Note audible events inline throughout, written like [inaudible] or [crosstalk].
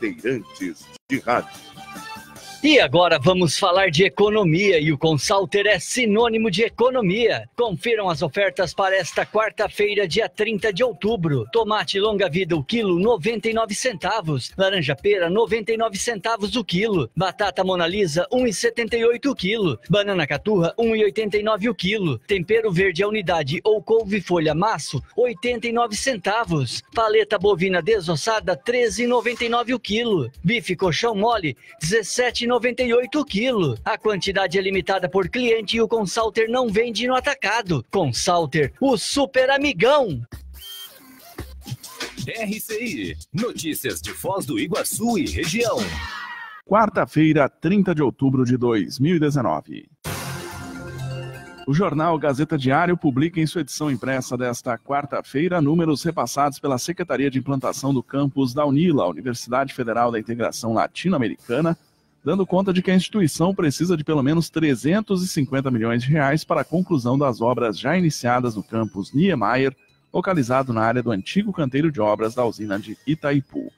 Bandeirantes de Rádio. E agora vamos falar de economia e o Consalter é sinônimo de economia. Confiram as ofertas para esta quarta-feira, dia 30 de outubro. Tomate longa vida o quilo 99 centavos, laranja pera 99 centavos o quilo, batata monalisa 1,78 o quilo, banana caturra 1,89 o quilo, tempero verde a é unidade ou couve folha maço 89 centavos, paleta bovina desossada 13,99 o quilo, bife colchão mole 17 98 kg. A quantidade é limitada por cliente e o Consalter não vende no atacado. Consalter, o super amigão. RCI, notícias de Foz do Iguaçu e região. Quarta-feira, 30 de outubro de 2019. O jornal Gazeta Diário publica em sua edição impressa desta quarta-feira números repassados pela Secretaria de Implantação do campus da UNILA, Universidade Federal da Integração Latino-Americana, dando conta de que a instituição precisa de pelo menos 350 milhões de reais para a conclusão das obras já iniciadas no campus Niemeyer, localizado na área do antigo canteiro de obras da usina de Itaipu.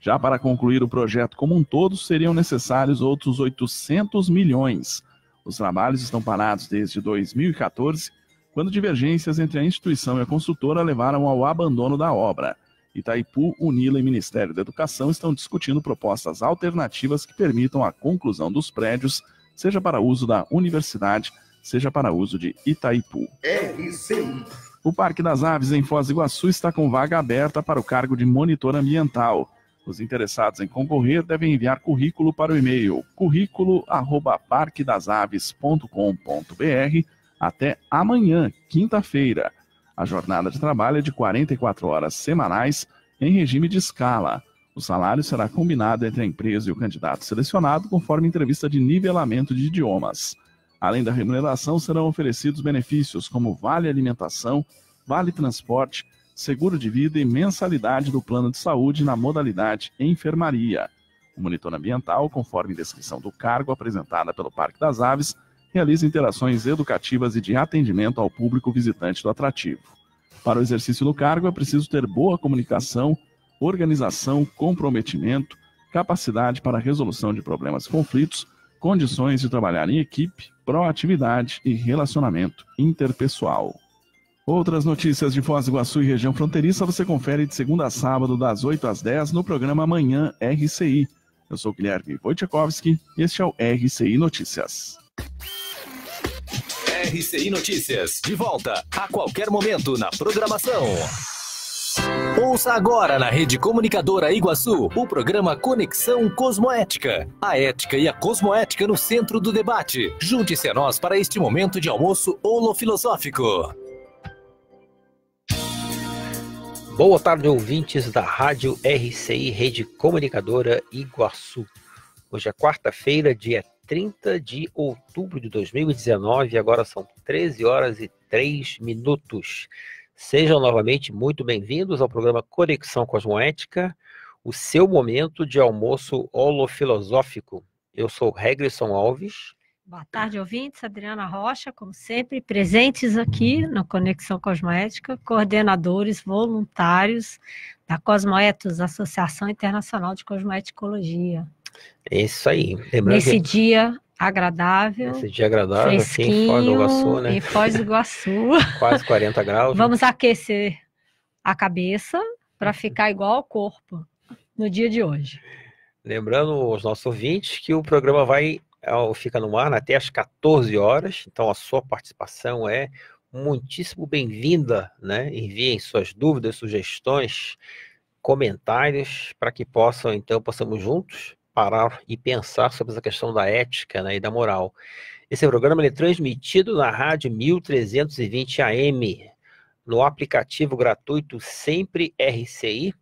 Já para concluir o projeto como um todo, seriam necessários outros 800 milhões. Os trabalhos estão parados desde 2014, quando divergências entre a instituição e a consultora levaram ao abandono da obra. Itaipu, Unila e Ministério da Educação estão discutindo propostas alternativas que permitam a conclusão dos prédios, seja para uso da universidade, seja para uso de Itaipu. RCI. O Parque das Aves em Foz do Iguaçu está com vaga aberta para o cargo de monitor ambiental. Os interessados em concorrer devem enviar currículo para o e-mail currículo@parquedasaves.com.br até amanhã, quinta-feira, a jornada de trabalho é de 44 horas semanais em regime de escala. O salário será combinado entre a empresa e o candidato selecionado conforme entrevista de nivelamento de idiomas. Além da remuneração, serão oferecidos benefícios como vale alimentação, vale transporte, seguro de vida e mensalidade do plano de saúde na modalidade enfermaria. O monitor ambiental, conforme descrição do cargo apresentada pelo Parque das Aves, realiza interações educativas e de atendimento ao público visitante do atrativo. Para o exercício do cargo, é preciso ter boa comunicação, organização, comprometimento, capacidade para resolução de problemas e conflitos, condições de trabalhar em equipe, proatividade e relacionamento interpessoal. Outras notícias de Foz do Iguaçu e região fronteiriça você confere de segunda a sábado, das 8 às 10, no programa Manhã RCI. Eu sou Guilherme Wojciechowski e este é o RCI Notícias. RCI Notícias, de volta a qualquer momento na programação. Ouça agora na Rede Comunicadora Iguaçu o programa Conexão Cosmoética. A ética e a cosmoética no centro do debate. Junte-se a nós para este momento de almoço holofilosófico. Boa tarde, ouvintes da Rádio RCI Rede Comunicadora Iguaçu. Hoje é quarta-feira, dia 30 de outubro de 2019, agora são 13 horas e 3 minutos. Sejam novamente muito bem-vindos ao programa Conexão Cosmoética, o seu momento de almoço holofilosófico. Eu sou Regrison Alves. Boa tarde, ouvintes. Adriana Rocha, como sempre, presentes aqui no Conexão Cosmoética, coordenadores voluntários da Cosmoetos, Associação Internacional de Cosmoeticologia. É isso aí. Lembrando Nesse que... dia agradável. Esse dia agradável, assim, fresquinho, aqui né? em Foz do Iguaçu, né? Em Foz do Iguaçu. Quase 40 graus. Vamos né? aquecer a cabeça para ficar igual ao corpo no dia de hoje. Lembrando aos nossos ouvintes que o programa vai fica no ar até às 14 horas, então a sua participação é muitíssimo bem-vinda, né? Enviem suas dúvidas, sugestões, comentários para que possam então possamos juntos parar e pensar sobre essa questão da ética né, e da moral. Esse programa é transmitido na rádio 1320 AM, no aplicativo gratuito Sempre RCI,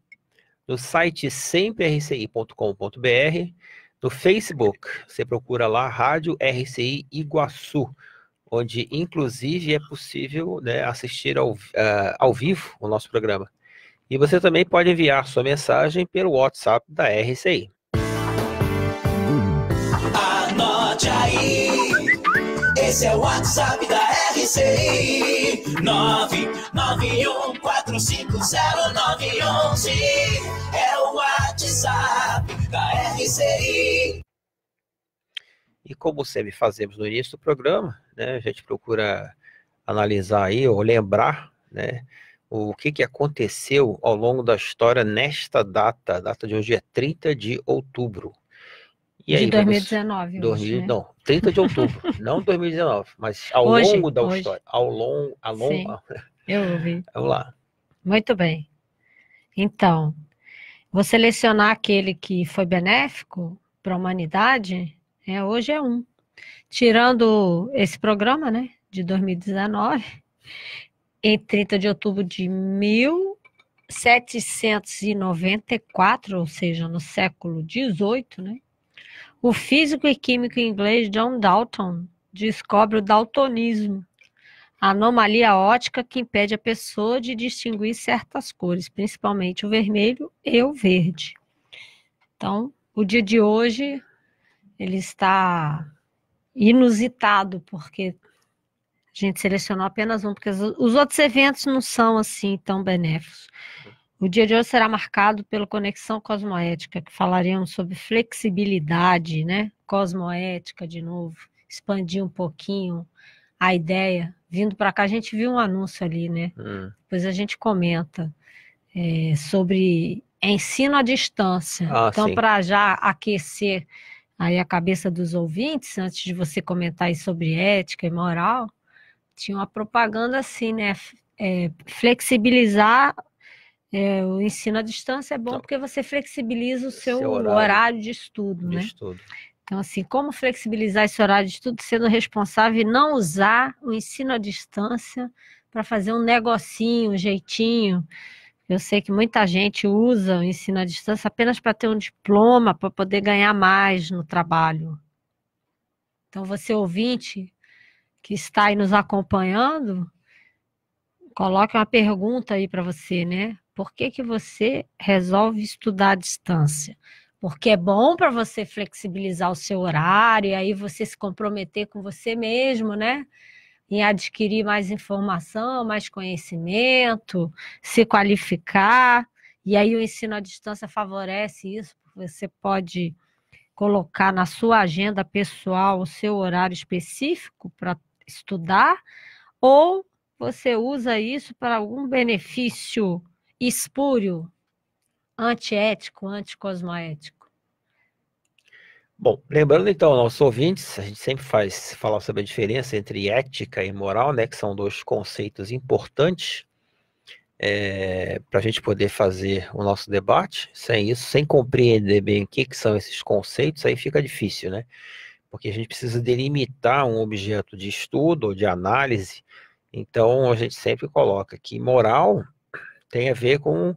no site semprerci.com.br, no Facebook, você procura lá Rádio RCI Iguaçu, onde inclusive é possível né, assistir ao, uh, ao vivo o nosso programa. E você também pode enviar sua mensagem pelo WhatsApp da RCI. Esse é o WhatsApp da RCI 991450911 É o WhatsApp da RCI E como sempre fazemos no início do programa, né, a gente procura analisar aí ou lembrar, né, o que, que aconteceu ao longo da história nesta data, data de hoje é 30 de outubro, e de aí, 2019. 2000, né? Não, 30 de outubro, [laughs] não 2019, mas ao hoje, longo da hoje. história. Ao longo. Ao longo Sim, eu ouvi. [laughs] Vamos lá. Muito bem. Então, vou selecionar aquele que foi benéfico para a humanidade, é, hoje é um. Tirando esse programa, né, de 2019, em 30 de outubro de 1794, ou seja, no século XVIII, né, o físico e químico inglês John Dalton descobre o daltonismo, a anomalia ótica que impede a pessoa de distinguir certas cores, principalmente o vermelho e o verde. Então, o dia de hoje ele está inusitado, porque a gente selecionou apenas um, porque os outros eventos não são assim tão benéficos. O dia de hoje será marcado pela conexão cosmoética, que falaremos sobre flexibilidade, né? Cosmoética de novo, expandir um pouquinho a ideia. Vindo para cá, a gente viu um anúncio ali, né? Hum. Depois a gente comenta é, sobre ensino à distância. Ah, então, para já aquecer aí a cabeça dos ouvintes, antes de você comentar aí sobre ética e moral, tinha uma propaganda assim, né? É, flexibilizar é, o ensino à distância é bom então, porque você flexibiliza o seu, seu horário, horário, de estudo, de né? Estudo. Então, assim, como flexibilizar esse horário de estudo sendo responsável e não usar o ensino à distância para fazer um negocinho, um jeitinho. Eu sei que muita gente usa o ensino à distância apenas para ter um diploma, para poder ganhar mais no trabalho. Então, você ouvinte que está aí nos acompanhando, coloque uma pergunta aí para você, né? Por que, que você resolve estudar à distância? Porque é bom para você flexibilizar o seu horário, e aí você se comprometer com você mesmo, né? Em adquirir mais informação, mais conhecimento, se qualificar. E aí o ensino à distância favorece isso, você pode colocar na sua agenda pessoal o seu horário específico para estudar, ou você usa isso para algum benefício espúrio, antiético, anticosmoético? Bom, lembrando então aos nossos ouvintes, a gente sempre faz falar sobre a diferença entre ética e moral, né, que são dois conceitos importantes é, para a gente poder fazer o nosso debate. Sem isso, sem compreender bem o que, que são esses conceitos, aí fica difícil, né? Porque a gente precisa delimitar um objeto de estudo ou de análise. Então, a gente sempre coloca que moral tem a ver com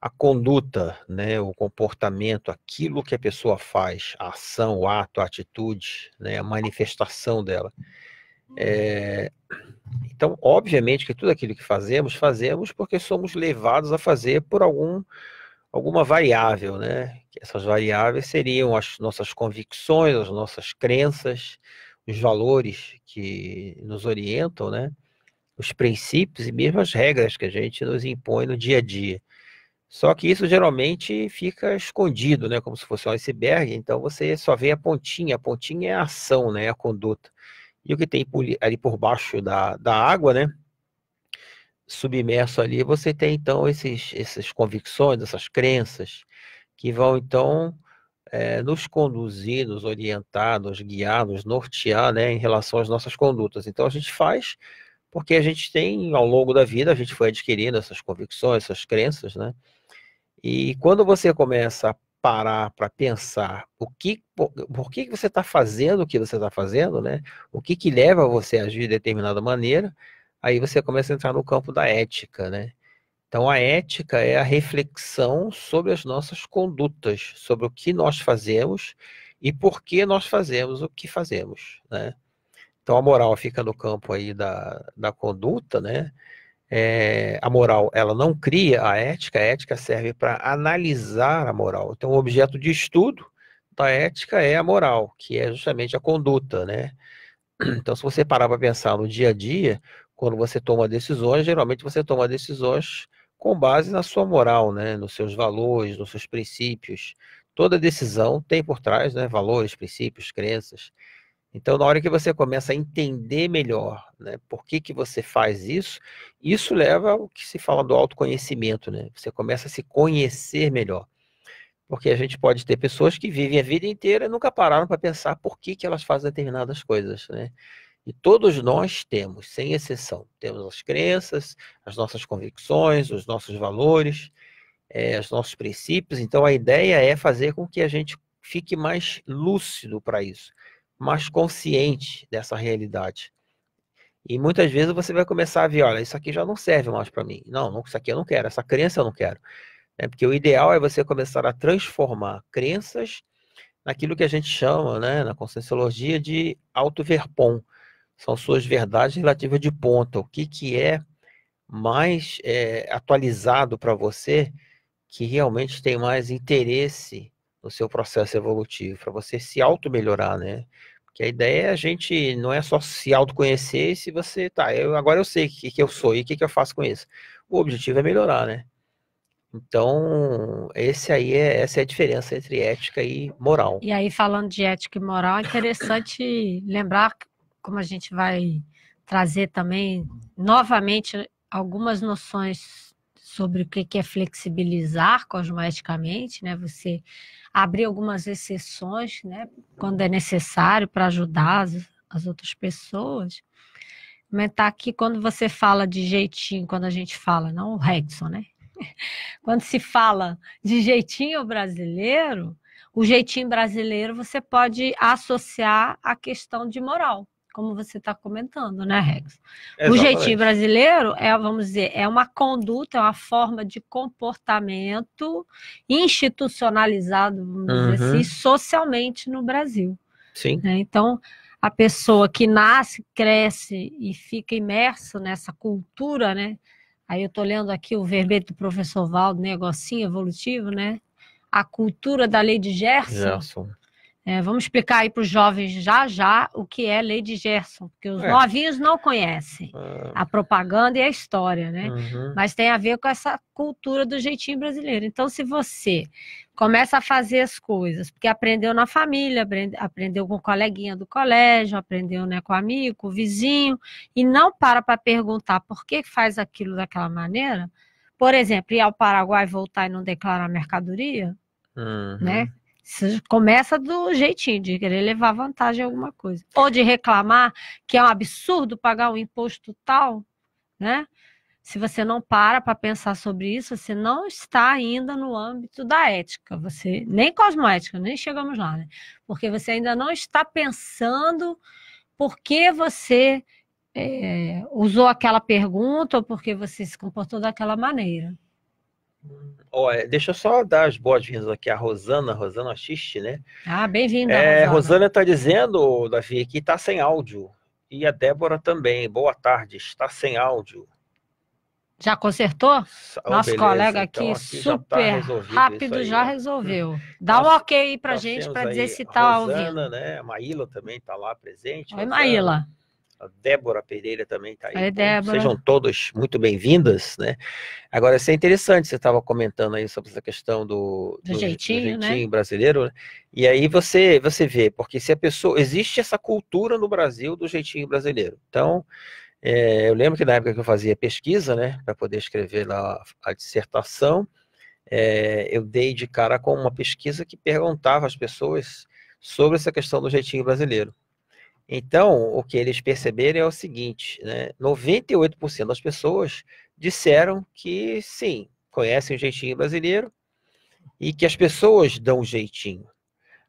a conduta, né, o comportamento, aquilo que a pessoa faz, a ação, o ato, a atitude, né, a manifestação dela. É, então, obviamente que tudo aquilo que fazemos, fazemos porque somos levados a fazer por algum, alguma variável, né? Essas variáveis seriam as nossas convicções, as nossas crenças, os valores que nos orientam, né? os princípios e mesmo as regras que a gente nos impõe no dia a dia. Só que isso geralmente fica escondido, né, como se fosse um iceberg, então você só vê a pontinha, a pontinha é a ação, né, a conduta. E o que tem ali por baixo da, da água, né, submerso ali, você tem então esses, essas convicções, essas crenças, que vão então é, nos conduzir, nos orientar, nos guiar, nos nortear, né, em relação às nossas condutas. Então a gente faz porque a gente tem, ao longo da vida, a gente foi adquirindo essas convicções, essas crenças, né? E quando você começa a parar para pensar o que, por, por que você está fazendo o que você está fazendo, né? O que, que leva você a agir de determinada maneira, aí você começa a entrar no campo da ética, né? Então, a ética é a reflexão sobre as nossas condutas, sobre o que nós fazemos e por que nós fazemos o que fazemos, né? Então a moral fica no campo aí da, da conduta, né? É, a moral ela não cria a ética, a ética serve para analisar a moral. Então, o objeto de estudo da ética é a moral, que é justamente a conduta, né? Então, se você parar para pensar no dia a dia, quando você toma decisões, geralmente você toma decisões com base na sua moral, né? Nos seus valores, nos seus princípios. Toda decisão tem por trás, né? Valores, princípios, crenças. Então, na hora que você começa a entender melhor né, por que, que você faz isso, isso leva ao que se fala do autoconhecimento, né? Você começa a se conhecer melhor. Porque a gente pode ter pessoas que vivem a vida inteira e nunca pararam para pensar por que, que elas fazem determinadas coisas, né? E todos nós temos, sem exceção, temos as crenças, as nossas convicções, os nossos valores, é, os nossos princípios. Então, a ideia é fazer com que a gente fique mais lúcido para isso mais consciente dessa realidade. E muitas vezes você vai começar a ver, olha, isso aqui já não serve mais para mim. Não, não, isso aqui eu não quero, essa crença eu não quero. É porque o ideal é você começar a transformar crenças naquilo que a gente chama, né, na conscienciologia, de autoverpon. São suas verdades relativas de ponta. O que, que é mais é, atualizado para você, que realmente tem mais interesse no seu processo evolutivo, para você se auto-melhorar, né? Porque a ideia é a gente não é só se autoconhecer se você, tá, eu, agora eu sei o que, que eu sou e o que, que eu faço com isso. O objetivo é melhorar, né? Então, esse aí é, essa é a diferença entre ética e moral. E aí, falando de ética e moral, é interessante lembrar como a gente vai trazer também novamente algumas noções sobre o que é flexibilizar cosmeticamente, né? Você abrir algumas exceções, né? Quando é necessário para ajudar as, as outras pessoas. Comentar tá que quando você fala de jeitinho, quando a gente fala, não o Redson, né? [laughs] Quando se fala de jeitinho brasileiro, o jeitinho brasileiro você pode associar à questão de moral como você está comentando, né, Rex? Exatamente. O jeitinho brasileiro é, vamos dizer, é uma conduta, é uma forma de comportamento institucionalizado, vamos uhum. dizer assim, socialmente no Brasil. Sim. Né? Então, a pessoa que nasce, cresce e fica imersa nessa cultura, né? Aí eu estou lendo aqui o verbete do professor Valdo, negocinho evolutivo, né? A cultura da lei de Gerson. Gerson. É, vamos explicar aí para os jovens já já o que é Lady Gerson, porque os é. novinhos não conhecem ah. a propaganda e a história, né? Uhum. Mas tem a ver com essa cultura do jeitinho brasileiro. Então, se você começa a fazer as coisas, porque aprendeu na família, aprendeu com o coleguinha do colégio, aprendeu né, com o amigo, com o vizinho, e não para para perguntar por que faz aquilo daquela maneira, por exemplo, ir ao Paraguai voltar e não declarar mercadoria, uhum. né? Você começa do jeitinho, de querer levar vantagem em alguma coisa. Ou de reclamar que é um absurdo pagar um imposto tal, né? Se você não para para pensar sobre isso, você não está ainda no âmbito da ética. Você nem cosmética, nem chegamos lá, né? Porque você ainda não está pensando por que você é, usou aquela pergunta ou por que você se comportou daquela maneira. É, deixa eu só dar as boas-vindas aqui à Rosana, Rosana assiste, né? Ah, bem-vinda. É, Rosana está dizendo, Davi, que está sem áudio. E a Débora também. Boa tarde, está sem áudio. Já consertou? Oh, Nosso beleza. colega aqui, então, aqui super já tá rápido já resolveu. Hum. Dá um ok aí pra gente para dizer se tá Rosana, ouvindo. Né? A Maíla também está lá presente. Oi, Rosana. Maíla. A Débora Pereira também está aí. Oi, então, sejam todos muito bem-vindas, né? Agora, isso é interessante, você estava comentando aí sobre essa questão do, do, do jeitinho, do né? jeitinho né? brasileiro, né? E aí você, você vê, porque se a pessoa. Existe essa cultura no Brasil do jeitinho brasileiro. Então, é, eu lembro que na época que eu fazia pesquisa, né, para poder escrever lá a, a dissertação, é, eu dei de cara com uma pesquisa que perguntava às pessoas sobre essa questão do jeitinho brasileiro. Então, o que eles perceberam é o seguinte, né? 98% das pessoas disseram que sim, conhecem o jeitinho brasileiro e que as pessoas dão um jeitinho.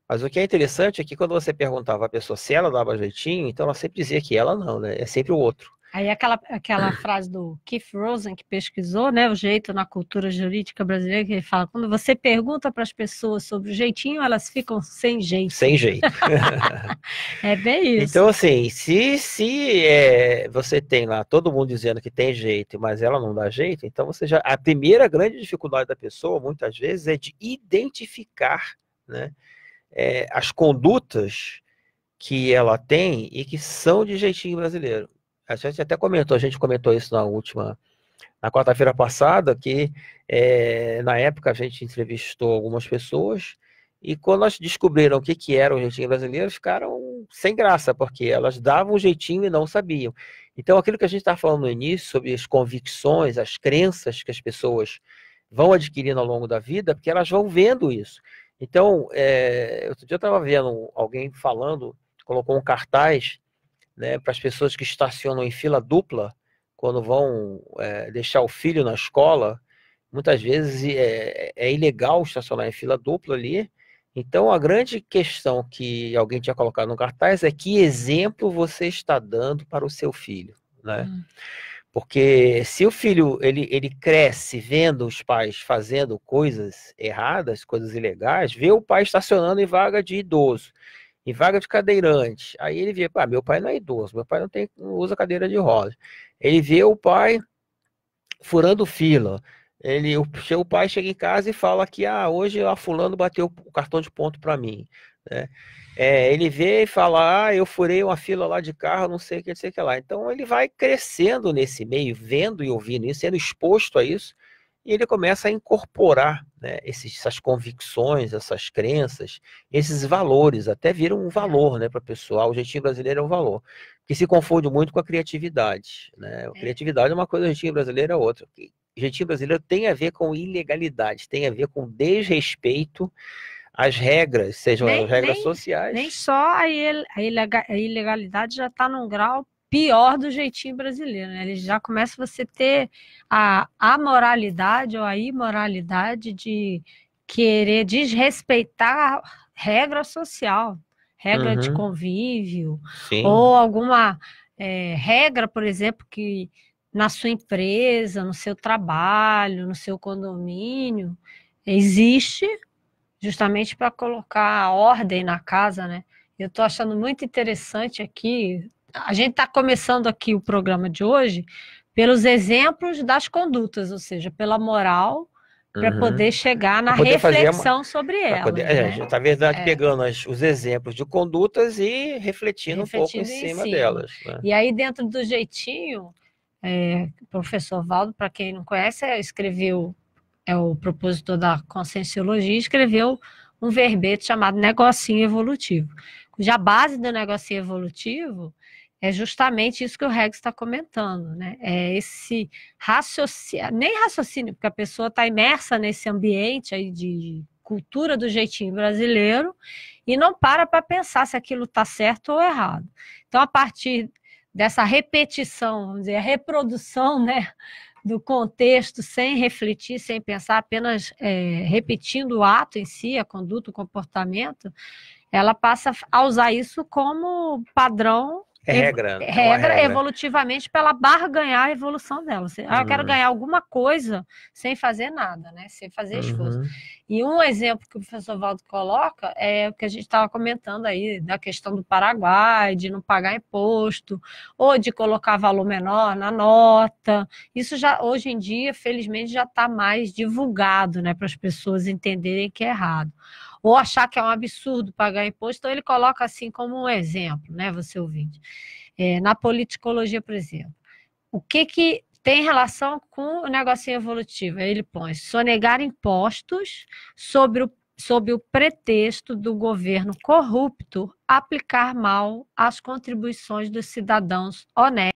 Mas o que é interessante é que quando você perguntava à pessoa se ela dava jeitinho, então ela sempre dizia que ela não, né? É sempre o outro. Aí aquela, aquela [coughs] frase do Keith Rosen, que pesquisou né, o jeito na cultura jurídica brasileira, que ele fala, quando você pergunta para as pessoas sobre o jeitinho, elas ficam sem jeito. Sem jeito. [laughs] é bem isso. Então, assim, se, se é, você tem lá todo mundo dizendo que tem jeito, mas ela não dá jeito, então você já... A primeira grande dificuldade da pessoa, muitas vezes, é de identificar né, é, as condutas que ela tem e que são de jeitinho brasileiro. A gente até comentou, a gente comentou isso na última, na quarta-feira passada, que é, na época a gente entrevistou algumas pessoas e quando nós descobriram o que, que era o jeitinho brasileiro, ficaram sem graça, porque elas davam um jeitinho e não sabiam. Então, aquilo que a gente está falando no início sobre as convicções, as crenças que as pessoas vão adquirindo ao longo da vida, porque elas vão vendo isso. Então, é, outro dia eu estava vendo alguém falando, colocou um cartaz né, para as pessoas que estacionam em fila dupla, quando vão é, deixar o filho na escola, muitas vezes é, é, é, ilegal estacionar em fila dupla ali. Então, a grande questão que alguém tinha colocado no cartaz é que exemplo você está dando para o seu filho, né? Hum. Porque se o filho ele, ele cresce vendo os pais fazendo coisas erradas, coisas ilegais, vê o pai estacionando em vaga de idoso vaga de cadeirante. Aí ele vê, ah, meu pai não é idoso, meu pai não, tem, não usa cadeira de rodas. Ele vê o pai furando fila. Ele, o seu pai chega em casa e fala que ah, hoje a fulano bateu o cartão de ponto para mim. Né? É, ele vê e fala, ah, eu furei uma fila lá de carro, não sei o que, não sei o que lá. Então ele vai crescendo nesse meio, vendo e ouvindo isso, sendo exposto a isso e ele começa a incorporar né, esses, essas convicções, essas crenças, esses valores, até viram um valor né, para o pessoal. O jeitinho brasileiro é um valor, que se confunde muito com a criatividade. Né? A é. criatividade é uma coisa, o jeitinho brasileiro é outra. O jeitinho brasileiro tem a ver com ilegalidade, tem a ver com desrespeito às regras, sejam nem, as regras nem, sociais. Nem só a, il, a ilegalidade já está num grau pior do jeitinho brasileiro, né? Ele já começa você ter a amoralidade ou a imoralidade de querer desrespeitar regra social, regra uhum. de convívio, Sim. ou alguma é, regra, por exemplo, que na sua empresa, no seu trabalho, no seu condomínio, existe justamente para colocar ordem na casa, né? Eu estou achando muito interessante aqui, a gente está começando aqui o programa de hoje pelos exemplos das condutas, ou seja, pela moral, para uhum. poder chegar na poder reflexão uma... sobre ela. Poder... É, né? É, já está verdade é. pegando as, os exemplos de condutas e refletindo, refletindo um pouco em, em cima, cima, delas. Né? E aí, dentro do jeitinho, é, o professor Valdo, para quem não conhece, é, escreveu, é o propositor da conscienciologia, escreveu um verbete chamado negocinho evolutivo, cuja base do negocinho evolutivo é justamente isso que o Regis está comentando, né? É esse raciocínio, nem raciocínio, porque a pessoa está imersa nesse ambiente aí de cultura do jeitinho brasileiro e não para para pensar se aquilo está certo ou errado. Então, a partir dessa repetição, vamos dizer, a reprodução, né? do contexto, sem refletir, sem pensar, apenas é, repetindo o ato em si, a conduta, o comportamento, ela passa a usar isso como padrão é regra. é regra, evolutivamente para ela barganhar a evolução dela. Ah, eu quero uhum. ganhar alguma coisa sem fazer nada, né? Sem fazer esforço. Uhum. E um exemplo que o professor Valdo coloca é o que a gente estava comentando aí, da questão do Paraguai, de não pagar imposto, ou de colocar valor menor na nota. Isso já hoje em dia, felizmente, já está mais divulgado né, para as pessoas entenderem que é errado ou achar que é um absurdo pagar imposto. Então, ele coloca assim como um exemplo, né, você ouvinte. É, na politicologia, por exemplo, o que, que tem relação com o negocinho evolutivo? Ele põe sonegar impostos sobre o sob o pretexto do governo corrupto aplicar mal as contribuições dos cidadãos honestos.